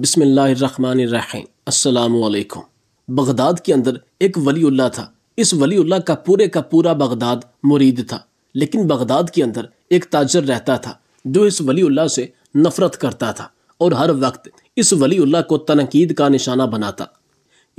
बिसमीम् Baghdad के अंदर एक वलीउल्ला था इस वलीउल्ला का पूरे का पूरा बगदाद मुरीद था लेकिन बगदाद के अंदर एक ताजर रहता था जो इस वलीउल्ला से नफरत करता था और हर वक्त इस वलीउल्ला को तनकीद का निशाना बनाता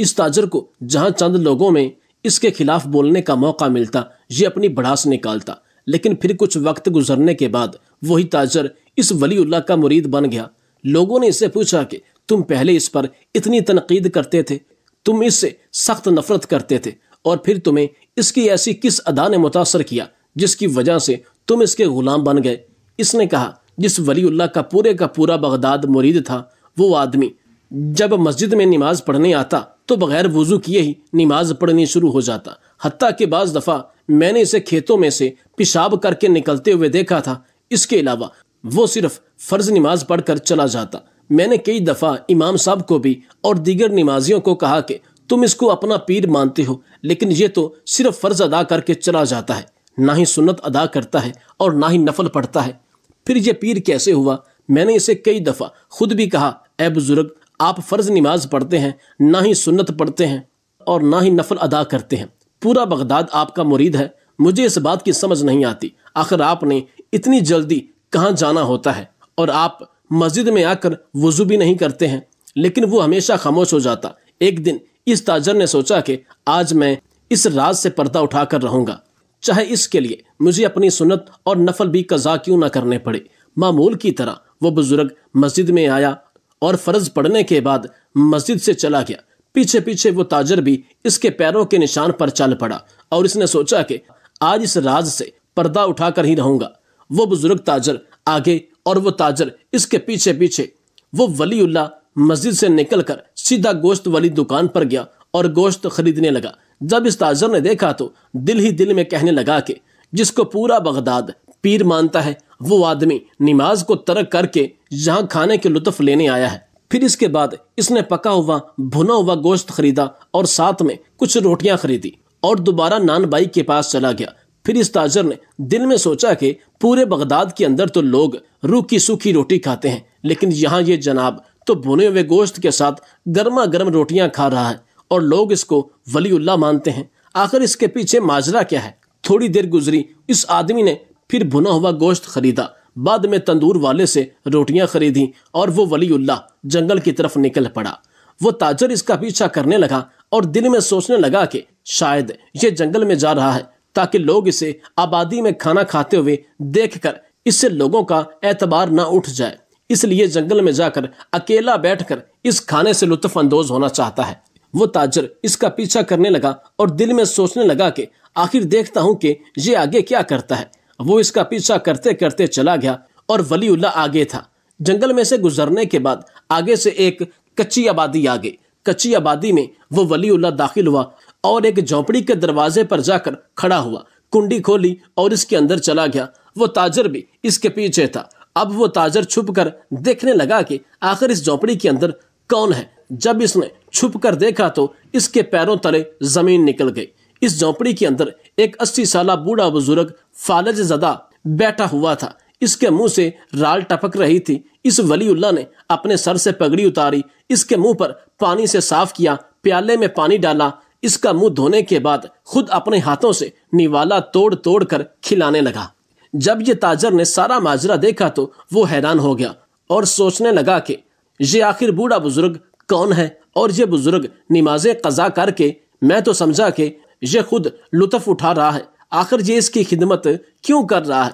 इस ताजर को जहाँ चंद लोगों में इसके खिलाफ बोलने का मौका मिलता ये अपनी बढ़ास निकालता लेकिन फिर कुछ वक्त गुजरने के बाद वही ताजर इस वलीउल्ला का मुरीद बन गया लोगों ने इसे पूछा कि तुम पहले इस पर इतनी तनकीद करते थे तुम इससे सख्त नफरत करते थे और फिर तुम्हें इसकी ऐसी किस अदा ने मुतासर किया जिसकी वजह से तुम इसके ग़ुलाम बन गए इसने कहा जिस वलीउल्लाह का पूरे का पूरा बगदाद मुरीद था वो आदमी जब मस्जिद में नमाज पढ़ने आता तो बगैर वज़ू किए ही नमाज पढ़नी शुरू हो जाता हती के बाद दफ़ा मैंने इसे खेतों में से पेशाब करके निकलते हुए देखा था इसके अलावा वो सिर्फ फ़र्ज़ नमाज पढ़कर चला जाता मैंने कई दफ़ा इमाम साहब को भी और दीगर नमाजियों को कहा कि तुम इसको अपना पीर मानते हो लेकिन ये तो सिर्फ फ़र्ज़ अदा करके चला जाता है ना ही सुन्नत अदा करता है और ना ही नफल पढ़ता है फिर ये पीर कैसे हुआ मैंने इसे कई दफ़ा खुद भी कहा ए बुज़ुर्ग आप फ़र्ज़ नमाज पढ़ते हैं ना ही सुन्नत पढ़ते हैं और ना ही नफल अदा करते हैं पूरा बगदाद आपका मुरीद है मुझे इस बात की समझ नहीं आती आखिर आपने इतनी जल्दी कहाँ जाना होता है और आप मस्जिद में आकर वजू भी नहीं करते हैं लेकिन वो हमेशा खामोश हो जाता एक दिन इस ताजर ने सोचा कि आज मैं इस राज से पर्दा उठाकर रहूंगा चाहे इसके लिए मुझे अपनी सुनत और नफल भी कज़ा क्यों ना करने पड़े मामूल की तरह वो बुज़ुर्ग मस्जिद में आया और फ़र्ज पढ़ने के बाद मस्जिद से चला गया पीछे पीछे वो ताजर भी इसके पैरों के निशान पर चल पड़ा और इसने सोचा कि आज इस राज से पर्दा उठाकर ही रहूंगा वो बुज़ुर्ग ताजर आगे और वो ताजर इसके पीछे पीछे वो वलीउल्ला मस्जिद से निकलकर सीधा गोश्त वाली दुकान पर गया और गोश्त खरीदने लगा जब इस ताजर ने देखा तो दिल ही दिल में कहने लगा कि जिसको पूरा बगदाद पीर मानता है वो आदमी नमाज को तर्क करके यहाँ खाने के लुत्फ लेने आया है फिर इसके बाद इसने पका हुआ भुना हुआ गोश्त खरीदा और साथ में कुछ रोटियां खरीदी और दोबारा नानबाई के पास चला गया फिर इस ताजर ने दिल में सोचा कि पूरे बगदाद के अंदर तो लोग रूह की सूखी रोटी खाते हैं लेकिन यहाँ ये जनाब तो भुने हुए गोश्त के साथ गर्मा गर्म रोटियां खा रहा है और लोग इसको वलीउल्ला मानते हैं आखिर इसके पीछे माजरा क्या है थोड़ी देर गुजरी इस आदमी ने फिर भुना हुआ गोश्त खरीदा बाद में तंदूर वाले से रोटियां खरीदी और वो वलीउल्ला जंगल की तरफ निकल पड़ा वो ताजर इसका पीछा करने लगा और दिल में सोचने लगा कि शायद ये जंगल में जा रहा है ताकि लोग इसे आबादी में खाना खाते हुए देखकर इससे लोगों का एतबार ना उठ जाए इसलिए जंगल में जाकर अकेला बैठकर इस खाने से लुत्फानंदोज होना चाहता है वो ताजर इसका पीछा करने लगा और दिल में सोचने लगा कि आखिर देखता हूँ कि ये आगे क्या करता है वो इसका पीछा करते करते चला गया और वलीउल्ला आगे था जंगल में से गुजरने के बाद आगे से एक कच्ची आबादी आ गई कच्ची आबादी में वो वलीउल्ला दाखिल हुआ और एक झोपड़ी के दरवाजे पर जाकर खड़ा हुआ कुंडी खोली और इसके अंदर चला गया वो ताजर भी इसके पीछे था अब वो ताजर छुप कर देखने लगा कि आखिर इस झोपड़ी के अंदर कौन है जब इसने छुप कर देखा तो इसके पैरों तले जमीन निकल गई इस झोपड़ी के अंदर एक अस्सी साल बूढ़ा बुजुर्ग फालज जदा बैठा हुआ था इसके मुंह से राल टपक रही थी इस वलीउल्ला ने अपने सर से पगड़ी उतारी इसके मुंह पर पानी से साफ किया प्याले में पानी डाला इसका मुंह धोने के बाद खुद अपने हाथों से निवाला तोड़ तोड़ कर खिलाने लगा जब ये ताजर ने सारा माजरा देखा तो वो हैरान हो गया और सोचने लगा कि ये आखिर बूढ़ा बुजुर्ग कौन है और ये बुजुर्ग नमाजें कज़ा करके मैं तो समझा कि यह खुद लुत्फ उठा रहा है आखिर ये इसकी खिदमत क्यों कर रहा है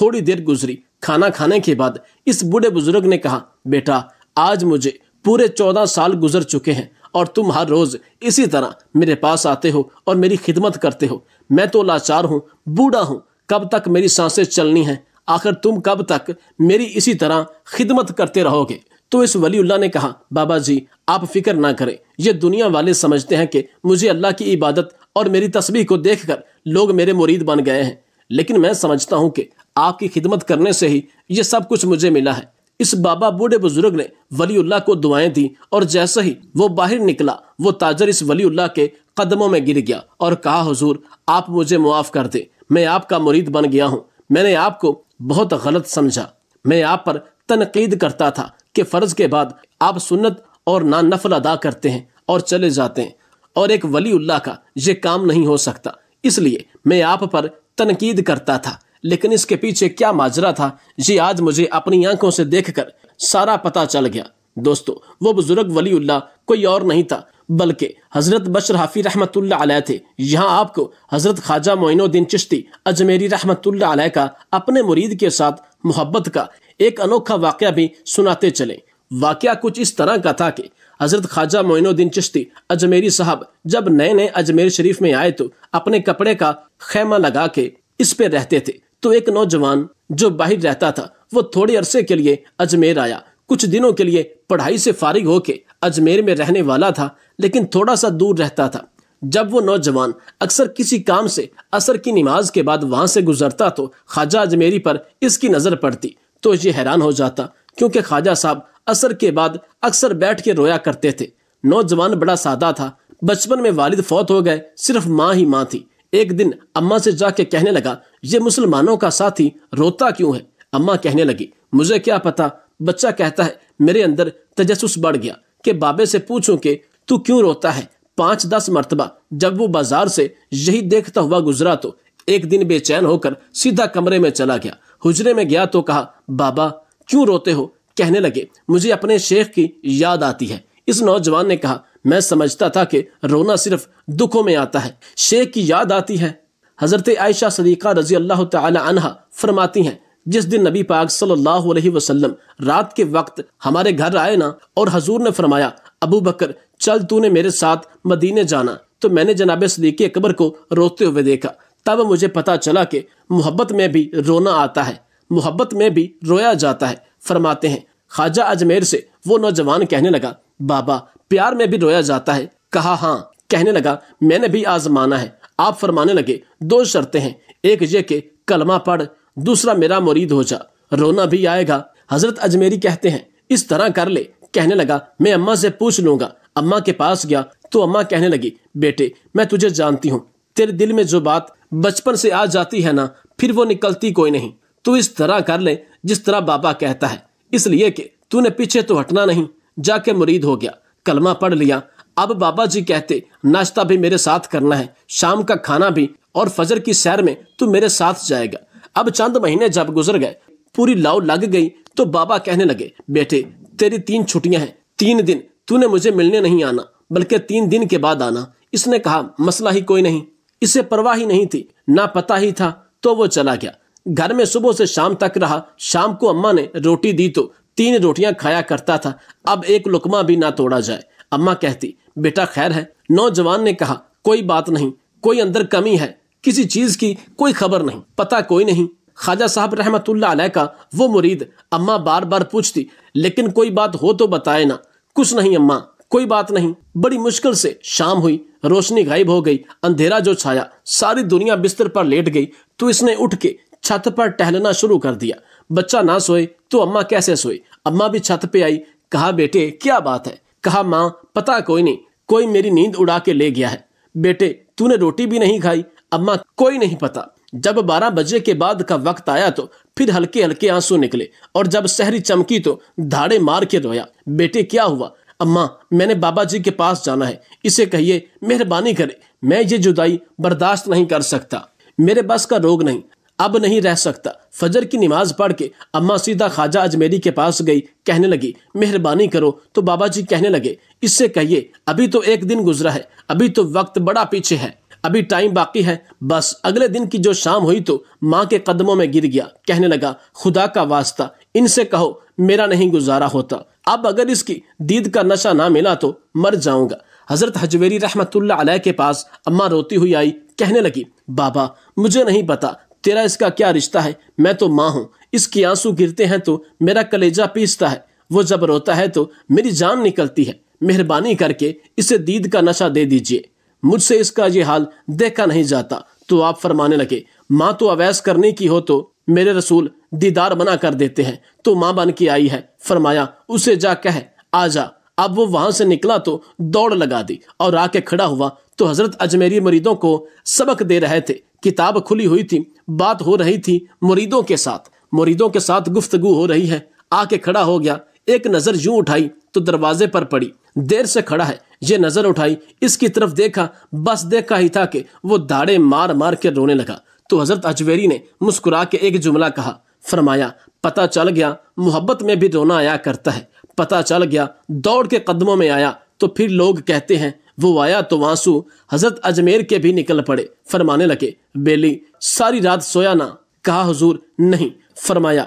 थोड़ी देर गुजरी खाना खाने के बाद इस बूढ़े बुजुर्ग ने कहा बेटा आज मुझे पूरे चौदह साल गुजर चुके हैं और तुम हर रोज़ इसी तरह मेरे पास आते हो और मेरी खिदमत करते हो मैं तो लाचार हूँ बूढ़ा हूँ कब तक मेरी सांसें चलनी हैं आखिर तुम कब तक मेरी इसी तरह खिदमत करते रहोगे तो इस वलीउल्ला ने कहा बाबा जी आप फिक्र ना करें ये दुनिया वाले समझते हैं कि मुझे अल्लाह की इबादत और मेरी तस्वीर को कर लोग मेरे मुरीद बन गए हैं लेकिन मैं समझता हूँ कि आपकी खिदमत करने से ही ये सब कुछ मुझे मिला है इस बाबा बूढ़े बुजुर्ग ने वलीउल्लाह को दुआएं दी और जैसे ही वो बाहर निकला वो ताजर इस वलीउल्लाह के कदमों में गिर गया और कहा हुजूर आप मुझे मुआफ़ कर दे मैं आपका मुरीद बन गया हूँ मैंने आपको बहुत गलत समझा मैं आप पर तनकीद करता था कि फ़र्ज़ के बाद आप सुन्नत और ना नफल अदा करते हैं और चले जाते हैं और एक वली उल्लाह का ये काम नहीं हो सकता इसलिए मैं आप पर तनकीद करता था लेकिन इसके पीछे क्या माजरा था ये आज मुझे अपनी आंखों से देखकर सारा पता चल गया दोस्तों वो बुजुर्ग वली कोई और नहीं था बल्कि हज़रत बशर हाफी रहमत आलह थे यहाँ आपको हज़रत ख्वाजा मोइनुद्दीन चिश्ती अजमेरी रहमत आलह का अपने मुरीद के साथ मोहब्बत का एक अनोखा वाक्य भी सुनाते चले वाक्य कुछ इस तरह का था कि हज़रत ख्वाजा मोइनुद्दीन चिश्ती अजमेरी साहब जब नए नए अजमेर शरीफ में आए तो अपने कपड़े का खेमा लगा के इस पे रहते थे तो एक नौजवान जो बाहर रहता था वो थोड़े अरसे के लिए अजमेर आया कुछ दिनों के लिए पढ़ाई से फारिग होके अजमेर में रहने वाला था लेकिन थोड़ा सा दूर रहता था जब वो नौजवान अक्सर किसी काम से असर की नमाज के बाद वहां से गुजरता तो ख्वाजा अजमेरी पर इसकी नज़र पड़ती तो ये हैरान हो जाता क्योंकि ख्वाजा साहब असर के बाद अक्सर बैठ के रोया करते थे नौजवान बड़ा सादा था बचपन में वालिद फौत हो गए सिर्फ माँ ही माँ थी एक दिन अम्मा से जाके कहने लगा ये मुसलमानों का साथी रोता क्यों है अम्मा कहने लगी मुझे क्या पता बच्चा कहता है मेरे अंदर तजस बढ़ गया कि बाबे से पूछूं कि तू क्यों रोता है पांच दस मरतबा जब वो बाजार से यही देखता हुआ गुजरा तो एक दिन बेचैन होकर सीधा कमरे में चला गया हुजरे में गया तो कहा बाबा क्यों रोते हो कहने लगे मुझे अपने शेख की याद आती है इस नौजवान ने कहा मैं समझता था कि रोना सिर्फ दुखों में आता है शेख की याद आती है हज़रत आयशा सदीक़ा रजी अल्लाह तहा फरमाती हैं जिस दिन नबी पाक सल्लल्लाहु अलैहि वसल्लम रात के वक्त हमारे घर आए ना और हजूर ने फरमाया अबू बकर चल तूने मेरे साथ मदीने जाना तो मैंने जनाब सदीक अकबर को रोते हुए देखा तब मुझे पता चला कि मोहब्बत में भी रोना आता है मोहब्बत में भी रोया जाता है फरमाते हैं ख्वाजा अजमेर से वो नौजवान कहने लगा बाबा प्यार में भी रोया जाता है कहा हाँ कहने लगा मैंने भी आजमाना है आप फरमाने लगे दो शर्तें हैं एक ये के कलमा पढ़ दूसरा मेरा मुरीद हो जा रोना भी आएगा हजरत अजमेरी कहते हैं इस तरह कर ले कहने लगा मैं अम्मा से पूछ लूंगा अम्मा के पास गया तो अम्मा कहने लगी बेटे मैं तुझे जानती हूँ तेरे दिल में जो बात बचपन से आ जाती है ना फिर वो निकलती कोई नहीं तू इस तरह कर ले जिस तरह बाबा कहता है इसलिए कि तूने पीछे तो हटना नहीं जाके मुरीद हो गया कलमा पढ़ लिया अब बाबा जी कहते नाश्ता भी मेरे साथ करना है शाम का खाना भी और फजर की सैर में तू मेरे साथ जाएगा अब चंद महीने जब गुजर गए पूरी लाव लग गई तो बाबा कहने लगे बेटे तेरी तीन छुट्टियां हैं तीन दिन तूने मुझे मिलने नहीं आना बल्कि तीन दिन के बाद आना इसने कहा मसला ही कोई नहीं इसे परवाह ही नहीं थी ना पता ही था तो वो चला गया घर में सुबह से शाम तक रहा शाम को अम्मा ने रोटी दी तो तीन रोटियां खाया करता था अब एक लुकमा भी ना तोड़ा जाए अम्मा कहती बेटा खैर है नौजवान ने कहा कोई बात नहीं कोई अंदर कमी है किसी चीज की कोई खबर नहीं पता कोई नहीं खाजा साहब रहमतुल्लाह अलैह का वो मुरीद अम्मा बार बार पूछती लेकिन कोई बात हो तो बताए ना कुछ नहीं अम्मा कोई बात नहीं बड़ी मुश्किल से शाम हुई रोशनी गायब हो गई अंधेरा जो छाया सारी दुनिया बिस्तर पर लेट गई तो इसने उठ के छत पर टहलना शुरू कर दिया बच्चा ना सोए तो अम्मा कैसे सोए अम्मा भी छत पे आई कहा बेटे क्या बात है कहा माँ पता कोई नहीं कोई मेरी नींद उड़ा के ले गया है बेटे तूने रोटी भी नहीं खाई अम्मा कोई नहीं पता जब 12 बजे के बाद का वक्त आया तो फिर हल्के हल्के आंसू निकले और जब शहरी चमकी तो धाड़े मार के रोया बेटे क्या हुआ अम्मा मैंने बाबा जी के पास जाना है इसे कहिए मेहरबानी करे मैं ये जुदाई बर्दाश्त नहीं कर सकता मेरे बस का रोग नहीं अब नहीं रह सकता फजर की नमाज पढ़ के अम्मा सीधा ख्वाजा अजमेरी के पास गई कहने लगी मेहरबानी करो तो बाबा जी कहने लगे इससे कहिए अभी तो एक दिन गुजरा है अभी तो वक्त बड़ा पीछे है अभी टाइम बाकी है बस अगले दिन की जो शाम हुई तो माँ के कदमों में गिर गया कहने लगा खुदा का वास्ता इनसे कहो मेरा नहीं गुजारा होता अब अगर इसकी दीद का नशा ना मिला तो मर जाऊंगा हज़रत हजवेरी रहमतुल्लाह अलैह के पास अम्मा रोती हुई आई कहने लगी बाबा मुझे नहीं पता तेरा इसका क्या रिश्ता है मैं तो माँ हूँ इसके आंसू गिरते हैं तो मेरा कलेजा पीसता है वो जब रोता है तो मेरी जान निकलती है मेहरबानी करके इसे दीद का नशा दे दीजिए मुझसे इसका ये हाल देखा नहीं जाता तो आप फरमाने लगे माँ तो अवैस करने की हो तो मेरे रसूल दीदार बना कर देते हैं तो माँ बन के आई है फरमाया उसे जा कह आ जा अब वो वहां से निकला तो दौड़ लगा दी और आके खड़ा हुआ तो हजरत अजमेरी मुरीदों को सबक दे रहे थे किताब खुली हुई थी बात हो रही थी मुरीदों के साथ मुरीदों के साथ गुफ्तगु हो रही है आके खड़ा हो गया एक नजर यूं उठाई तो दरवाजे पर पड़ी देर से खड़ा है ये नजर उठाई इसकी तरफ देखा बस देखा ही था कि वो दाड़े मार मार के रोने लगा तो हजरत अजवेरी ने मुस्कुरा के एक जुमला कहा फरमाया पता चल गया मोहब्बत में भी रोना आया करता है पता चल गया दौड़ के कदमों में आया तो फिर लोग कहते हैं वो आया तो आंसू हजरत अजमेर के भी निकल पड़े फरमाने लगे बेली सारी रात सोया ना कहा हुजूर नहीं फरमाया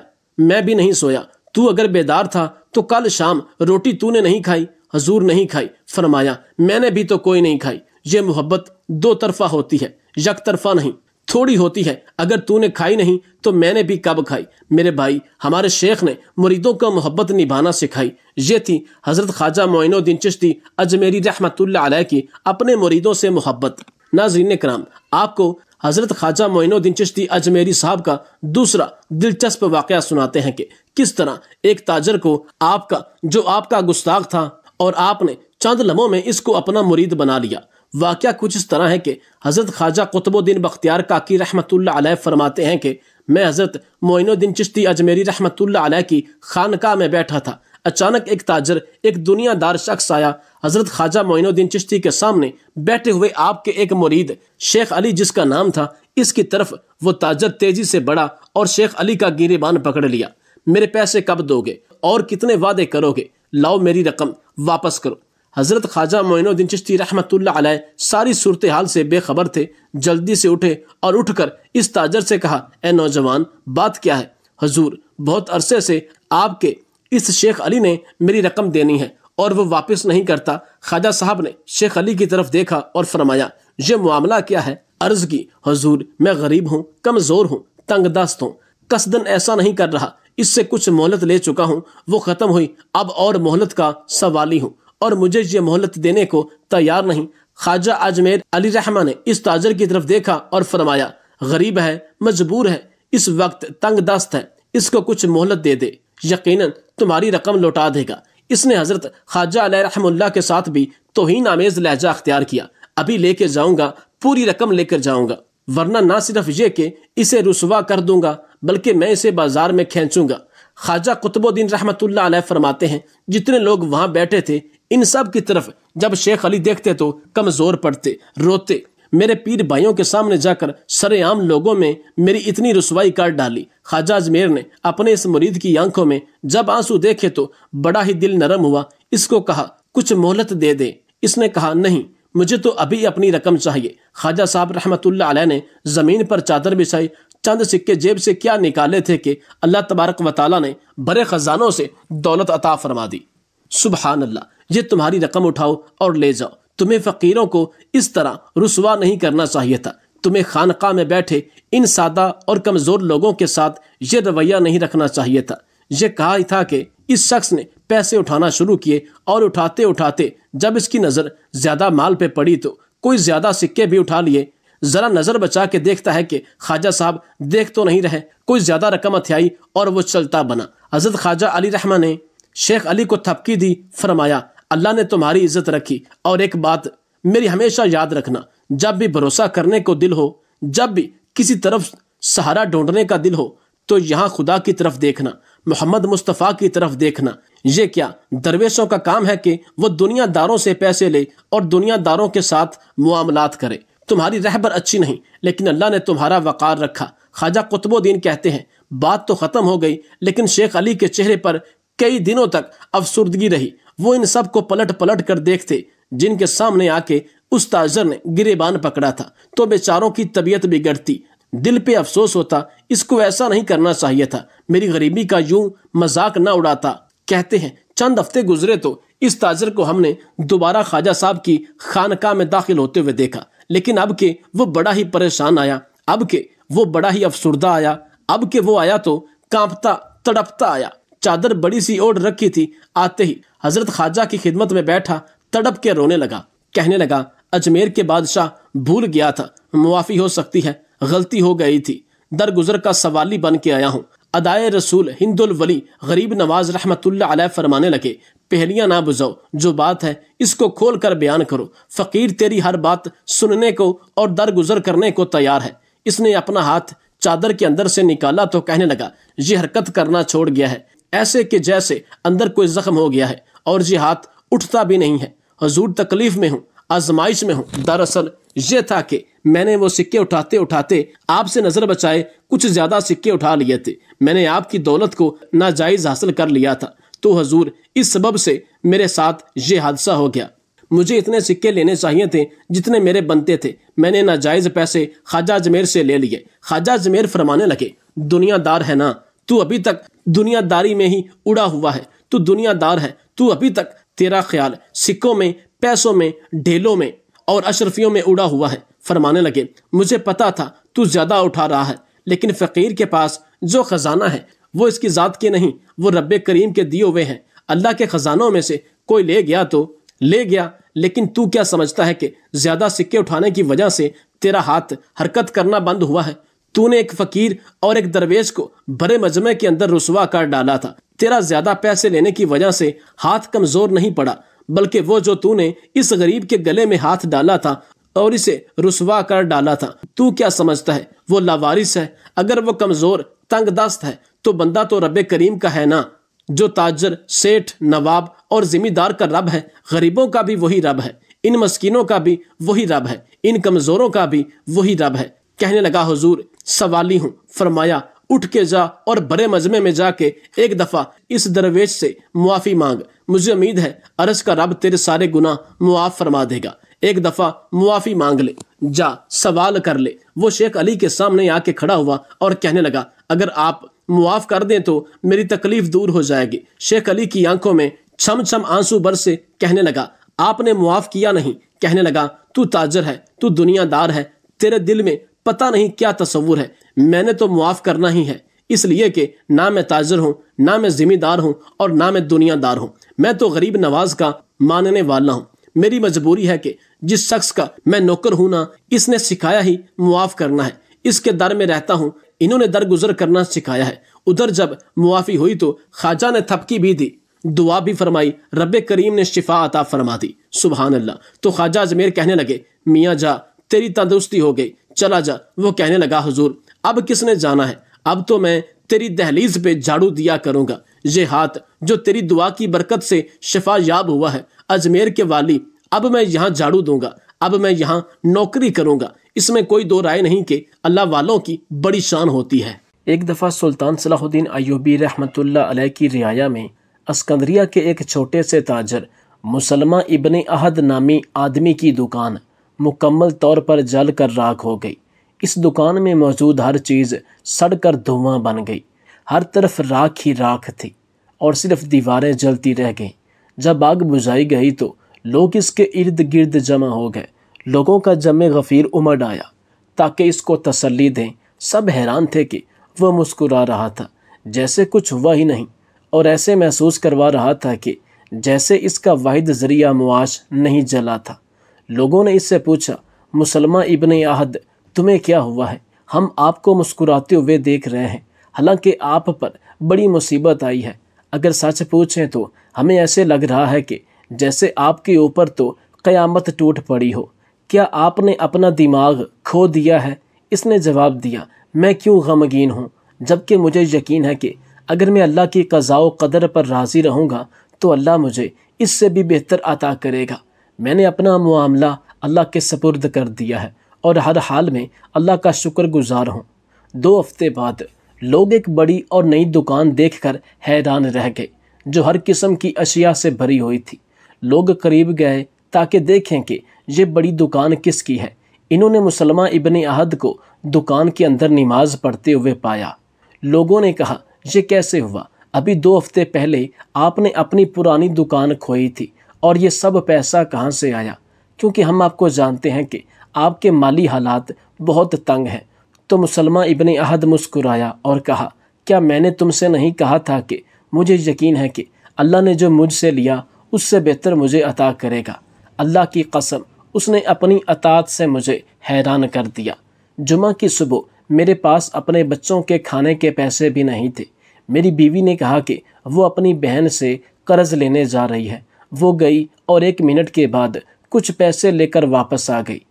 मैं भी नहीं सोया तू अगर बेदार था तो कल शाम रोटी तूने नहीं खाई हजूर नहीं खाई फरमाया मैंने भी तो कोई नहीं खाई ये मोहब्बत दो तरफा होती है यक तरफा नहीं थोड़ी होती है अगर तूने खाई नहीं तो मैंने भी कब खाई मेरे भाई हमारे शेख ने मुरीदों का मोहब्बत निभाना सिखाई ये थी हज़रत ख्वाजा मोइनुद्दीन चिश्ती अजमेरी रहमतुल्लाह की अपने मुरीदों से मोहब्बत नाजरीन कराम आपको हज़रत ख्वाजा मोइनुद्दीन चिश्ती अजमेरी साहब का दूसरा दिलचस्प वाक़ सुनाते हैं कि किस तरह एक ताजर को आपका जो आपका गुस्ताख था और आपने चंद लम्हों में इसको अपना मुरीद बना लिया वाक़ कुछ इस तरह है कि हज़रत ख्वाजा कुतबुद्दीन बख्तियार काकी रहमतुल्लाह अलैह फरमाते हैं कि मैं हज़रत मोइनुद्दीन चिश्ती अजमेरी रहमतुल्लाह अलैह की खानका में बैठा था अचानक एक ताजर एक दुनियादार शख्स आया हज़रत ख्वाजा मोइनुद्दीन चिश्ती के सामने बैठे हुए आपके एक मुरीद शेख अली जिसका नाम था इसकी तरफ वो ताजर तेज़ी से बढ़ा और शेख अली का गिरेबान पकड़ लिया मेरे पैसे कब दोगे और कितने वादे करोगे लाओ मेरी रकम वापस करो हजरत ख्वाजा मोइनुद्दीन चिश्ती रहमतुल्लाह सारी सूरत हाल से बेखबर थे जल्दी से उठे और उठकर इस ताजर से कहा ए नौजवान बात क्या है हजूर बहुत अरसे से आपके इस शेख अली ने मेरी रकम देनी है और वो वापस नहीं करता ख्वाजा साहब ने शेख अली की तरफ देखा और फरमाया ये मामला क्या है अर्ज की हजूर मैं गरीब हूँ कमज़ोर हूँ तंग दस्त हूँ कसदन ऐसा नहीं कर रहा इससे कुछ मोहलत ले चुका हूँ वो ख़त्म हुई अब और मोहलत का सवाल ही हूँ और मुझे ये मोहलत देने को तैयार नहीं ख्वाजा अजमेर अली रहमा ने इस ताजर की तरफ देखा और फरमाया गरीब है मजबूर है इस वक्त तंग दस्त है इसको कुछ मोहलत दे दे यकीन तुम्हारी रकम लौटा देगा इसने हजरत ख्वाजा रहमुल्ला के साथ भी तोहन आमेज लहजा अख्तियार किया अभी लेके जाऊंगा पूरी रकम लेकर जाऊंगा वरना ना सिर्फ ये के इसे रसवा कर दूंगा बल्कि मैं इसे बाजार में खेचूंगा ख्वाजा कुतुबुद्दीन रहमत फरमाते हैं जितने लोग वहाँ बैठे थे इन सब की तरफ जब शेख अली देखते तो कमजोर पड़ते रोते मेरे पीर भाइयों के सामने जाकर सरेआम लोगों में मेरी इतनी रसवाई कर डाली ख्वाजा अजमेर ने अपने इस मुरीद की आंखों में जब आंसू देखे तो बड़ा ही दिल नरम हुआ इसको कहा कुछ मोहलत दे दे इसने कहा नहीं मुझे तो अभी अपनी रकम चाहिए ख्वाजा साहब रहमत ने ज़मीन पर चादर बिछाई चंद सिक्के जेब से क्या निकाले थे कि अल्लाह तबारक वाली ने बड़े ख़जानों से दौलत अता फरमा दी सुबहान अल्लाह ये तुम्हारी रकम उठाओ और ले जाओ तुम्हें फ़कीरों को इस तरह रसवा नहीं करना चाहिए था तुम्हें खानका में बैठे इन सादा और कमज़ोर लोगों के साथ ये रवैया नहीं रखना चाहिए था यह कहा ही था कि इस शख्स ने पैसे उठाना शुरू किए और उठाते उठाते जब इसकी नज़र ज़्यादा माल पे पड़ी तो कोई ज़्यादा सिक्के भी उठा लिए ज़रा नज़र बचा के देखता है कि ख्वाजा साहब देख तो नहीं रहे कोई ज़्यादा रकम हथियाई और वो चलता बना हज़रत ख्वाजा अली रहमा ने शेख अली को थपकी दी फरमाया अल्लाह ने तुम्हारी इज्जत रखी और एक बात मेरी हमेशा याद रखना जब भी भरोसा करने को दिल हो जब भी किसी तरफ सहारा ढूंढने का दिल हो तो यहाँ खुदा की तरफ देखना मोहम्मद मुस्तफ़ा की तरफ देखना ये क्या दरवेशों का काम है कि वो दुनियादारों से पैसे ले और दुनियादारों के साथ मामलात करे तुम्हारी रहबर अच्छी नहीं लेकिन अल्लाह ने तुम्हारा वक़ार रखा ख्वाजा कुतुबुद्दीन कहते हैं बात तो ख़त्म हो गई लेकिन शेख अली के चेहरे पर कई दिनों तक अफसुर्दगी रही वो इन सब को पलट पलट कर देखते जिनके सामने आके उस ताजर ने गिरेबान पकड़ा था तो बेचारों की तबीयत बिगड़ती दिल पे अफसोस होता इसको ऐसा नहीं करना चाहिए था मेरी गरीबी का यूं मजाक ना उड़ाता कहते हैं चंद हफ्ते गुजरे तो इस ताजर को हमने दोबारा ख्वाजा साहब की खानका में दाखिल होते हुए देखा लेकिन अब के वो बड़ा ही परेशान आया अब के वो बड़ा ही अफसरदा आया अब के वो आया तो कांपता तड़पता आया चादर बड़ी सी ओढ़ रखी थी आते ही हजरत खाजा की खिदमत में बैठा तड़प के रोने लगा कहने लगा अजमेर के बादशाह भूल गया था मुआफ़ी हो सकती है गलती हो गई थी दरगुजर का सवाली बन के आया हूँ अदाय रसूल हिंदुल वली गरीब नवाज रहमतुल्ला फरमाने लगे पहलियां ना बुझाओ जो बात है इसको खोल कर बयान करो फ़कीर तेरी हर बात सुनने को और दरगुजर करने को तैयार है इसने अपना हाथ चादर के अंदर से निकाला तो कहने लगा ये हरकत करना छोड़ गया है ऐसे कि जैसे अंदर कोई ज़ख्म हो गया है और ये हाथ उठता भी नहीं है हजूर तकलीफ़ में हूँ आजमाइश में हूँ दरअसल ये था कि मैंने वो सिक्के उठाते उठाते आपसे नज़र बचाए कुछ ज़्यादा सिक्के उठा लिए थे मैंने आपकी दौलत को नाजायज़ हासिल कर लिया था तो हजूर इस सबब से मेरे साथ ये हादसा हो गया मुझे इतने सिक्के लेने चाहिए थे जितने मेरे बनते थे मैंने नाजायज़ पैसे ख्वाजा जमेर से ले लिए ख्वाजा जमेर फरमाने लगे दुनियादार है ना तू अभी तक दुनियादारी में ही उड़ा हुआ है तू दुनियादार है तू अभी तक तेरा ख्याल सिक्कों में पैसों में ढेलों में और अशरफियों में उड़ा हुआ है फरमाने लगे मुझे पता था तू ज़्यादा उठा रहा है लेकिन फ़कीर के पास जो ख़जाना है वो इसकी ज़ात के नहीं वो रब करीम के दिए हुए हैं अल्लाह के ख़जानों में से कोई ले गया तो ले गया लेकिन तू क्या समझता है कि ज़्यादा सिक्के उठाने की वजह से तेरा हाथ हरकत करना बंद हुआ है तूने एक फकीर और एक दरवेश को बड़े मजमे के अंदर रसवा कर डाला था तेरा ज्यादा पैसे लेने की वजह से हाथ कमजोर नहीं पड़ा बल्कि वो जो तूने इस गरीब के गले में हाथ डाला था और इसे रसवा कर डाला था तू क्या समझता है वो लावारिस है अगर वो कमजोर तंग दस्त है तो बंदा तो रब करीम का है ना जो ताजर सेठ नवाब और जिमीदार का रब है गरीबों का भी वही रब है इन मस्किनों का भी वही रब है इन कमजोरों का भी वही रब है कहने लगा हुजूर सवाली हूँ फरमाया उठ के जा और बड़े मजमे में जाके एक दफा इस दरवेश से मुआफ़ी मांग मुझे उम्मीद है अरस का रब तेरे सारे गुना मुआफ़ फरमा देगा एक दफा मुआफ़ी मांग ले जा सवाल कर ले वो शेख अली के सामने आके खड़ा हुआ और कहने लगा अगर आप मुआफ़ कर दें तो मेरी तकलीफ दूर हो जाएगी शेख अली की आंखों में छम छम आंसू बर से कहने लगा आपने मुआफ़ किया नहीं कहने लगा तू ताजर है तू दुनियादार है तेरे दिल में पता नहीं क्या तस्वूर है मैंने तो मुआफ़ करना ही है इसलिए कि ना मैं ताजर हूँ ना मैं ज़िम्मेदार हूँ और ना मैं दुनियादार हूँ मैं तो गरीब नवाज का मानने वाला हूँ मेरी मजबूरी है कि जिस शख्स का मैं नौकर हूं ना इसने सिखाया ही मुआफ़ करना है इसके दर में रहता हूँ इन्होंने दरगुजर करना सिखाया है उधर जब मुआफ़ी हुई तो ख्वाजा ने थपकी भी दी दुआ भी फरमाई रब करीम ने शिफा अता फरमा दी सुबह अल्लाह तो ख्वाजा अजमेर कहने लगे मियाँ जा तेरी तंदुरुस्ती हो गई चला जा वो कहने लगा हुजूर अब किसने जाना है अब तो मैं तेरी दहलीज पे झाड़ू दिया करूँगा ये हाथ जो तेरी दुआ की बरकत से शिफा याब हुआ है अजमेर के वाली अब मैं यहाँ झाड़ू दूंगा अब मैं यहाँ नौकरी करूंगा इसमें कोई दो राय नहीं कि अल्लाह वालों की बड़ी शान होती है एक दफ़ा सुल्तान सलाहुद्दीन अयूबी रहमतुल्ला की रियाया में अस्कंदरिया के एक छोटे से ताजर मुसलमा इबन अहद नामी आदमी की दुकान मुकम्मल तौर पर जल कर राख हो गई इस दुकान में मौजूद हर चीज़ सड़ कर धुआं बन गई हर तरफ राख ही राख थी और सिर्फ दीवारें जलती रह गईं जब आग बुझाई गई तो लोग इसके इर्द गिर्द जमा हो गए लोगों का जमे गफ़ीर उमड़ आया ताकि इसको तसल्ली दें सब हैरान थे कि वह मुस्कुरा रहा था जैसे कुछ हुआ ही नहीं और ऐसे महसूस करवा रहा था कि जैसे इसका वाहिद ज़रिया मुआश नहीं जला था लोगों ने इससे पूछा मुसलमा इबन आहद तुम्हें क्या हुआ है हम आपको मुस्कुराते हुए देख रहे हैं हालांकि आप पर बड़ी मुसीबत आई है अगर सच पूछें तो हमें ऐसे लग रहा है कि जैसे आपके ऊपर तो क़यामत टूट पड़ी हो क्या आपने अपना दिमाग खो दिया है इसने जवाब दिया मैं क्यों गमगीन हूँ जबकि मुझे यकीन है कि अगर मैं अल्लाह की कज़ा कदर पर राज़ी रहूँगा तो अल्लाह मुझे इससे भी बेहतर अता करेगा मैंने अपना मामला अल्लाह के सपुर्द कर दिया है और हर हाल में अल्लाह का शुक्र गुज़ार हूँ दो हफ्ते बाद लोग एक बड़ी और नई दुकान देखकर हैरान रह गए जो हर किस्म की अशिया से भरी हुई थी लोग करीब गए ताकि देखें कि ये बड़ी दुकान किसकी है इन्होंने मुसलमा इबन अहद को दुकान के अंदर नमाज पढ़ते हुए पाया लोगों ने कहा यह कैसे हुआ अभी दो हफ्ते पहले आपने अपनी पुरानी दुकान खोई थी और ये सब पैसा कहाँ से आया क्योंकि हम आपको जानते हैं कि आपके माली हालात बहुत तंग हैं तो मुसलमा इबन अहद मुस्कुराया और कहा क्या मैंने तुमसे नहीं कहा था कि मुझे यकीन है कि अल्लाह ने जो मुझसे लिया उससे बेहतर मुझे अता करेगा अल्लाह की कसम उसने अपनी अतात से मुझे हैरान कर दिया जुमा की सुबह मेरे पास अपने बच्चों के खाने के पैसे भी नहीं थे मेरी बीवी ने कहा कि वो अपनी बहन से कर्ज़ लेने जा रही है वो गई और एक मिनट के बाद कुछ पैसे लेकर वापस आ गई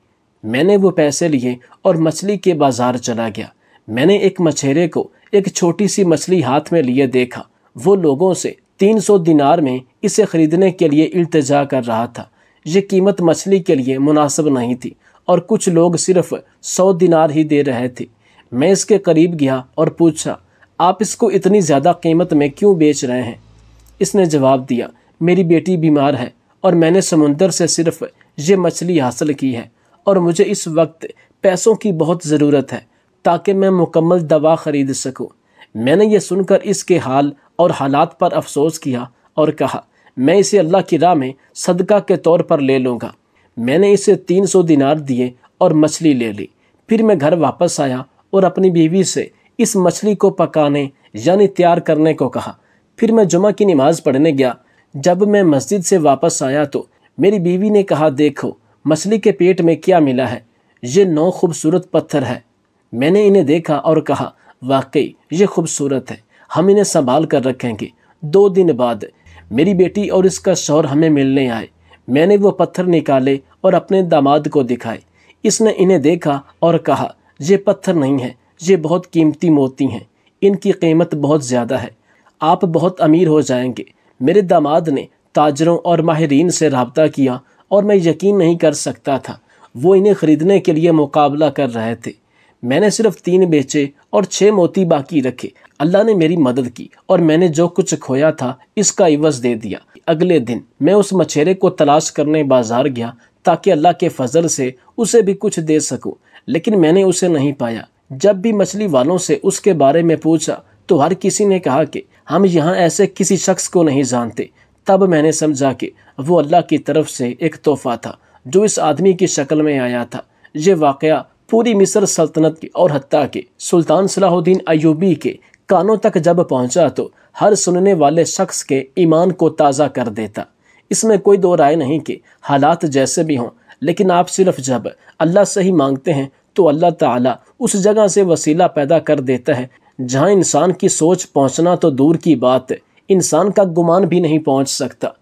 मैंने वो पैसे लिए और मछली के बाजार चला गया मैंने एक मछेरे को एक छोटी सी मछली हाथ में लिए देखा वो लोगों से 300 दिनार में इसे खरीदने के लिए इल्तजा कर रहा था ये कीमत मछली के लिए मुनासिब नहीं थी और कुछ लोग सिर्फ सौ दिनार ही दे रहे थे मैं इसके करीब गया और पूछा आप इसको इतनी ज़्यादा कीमत में क्यों बेच रहे हैं इसने जवाब दिया मेरी बेटी बीमार है और मैंने समुंदर से सिर्फ ये मछली हासिल की है और मुझे इस वक्त पैसों की बहुत ज़रूरत है ताकि मैं मुकम्मल दवा ख़रीद सकूं। मैंने ये सुनकर इसके हाल और हालात पर अफसोस किया और कहा मैं इसे अल्लाह की राह में सदका के तौर पर ले लूँगा मैंने इसे तीन सौ दिनार दिए और मछली ले ली फिर मैं घर वापस आया और अपनी बीवी से इस मछली को पकाने यानी तैयार करने को कहा फिर मैं जुमा की नमाज़ पढ़ने गया जब मैं मस्जिद से वापस आया तो मेरी बीवी ने कहा देखो मछली के पेट में क्या मिला है ये नौ खूबसूरत पत्थर है मैंने इन्हें देखा और कहा वाकई ये खूबसूरत है हम इन्हें संभाल कर रखेंगे दो दिन बाद मेरी बेटी और इसका शौहर हमें मिलने आए मैंने वो पत्थर निकाले और अपने दामाद को दिखाए इसने इन्हें देखा और कहा ये पत्थर नहीं है ये बहुत कीमती मोती हैं इनकी कीमत बहुत ज़्यादा है आप बहुत अमीर हो जाएंगे मेरे दामाद ने ताजरों और माहरीन से रबता किया और मैं यकीन नहीं कर सकता था वो इन्हें ख़रीदने के लिए मुकाबला कर रहे थे मैंने सिर्फ तीन बेचे और छः मोती बाकी रखे अल्लाह ने मेरी मदद की और मैंने जो कुछ खोया था इसका इवज दे दिया अगले दिन मैं उस मछेरे को तलाश करने बाजार गया ताकि अल्लाह के फजल से उसे भी कुछ दे सकूं लेकिन मैंने उसे नहीं पाया जब भी मछली वालों से उसके बारे में पूछा तो हर किसी ने कहा कि हम यहाँ ऐसे किसी शख्स को नहीं जानते तब मैंने समझा कि वो अल्लाह की तरफ से एक तोहफा था जो इस आदमी की शक्ल में आया था ये वाक़ पूरी मिस्र सल्तनत की और हती के सुल्तान सलाहुद्दीन अयूबी के कानों तक जब पहुंचा तो हर सुनने वाले शख्स के ईमान को ताज़ा कर देता इसमें कोई दो राय नहीं कि हालात जैसे भी हों लेकिन आप सिर्फ जब अल्लाह से ही मांगते हैं तो अल्लाह ताला उस जगह से वसीला पैदा कर देता है जहाँ इंसान की सोच पहुँचना तो दूर की बात है इंसान का गुमान भी नहीं पहुँच सकता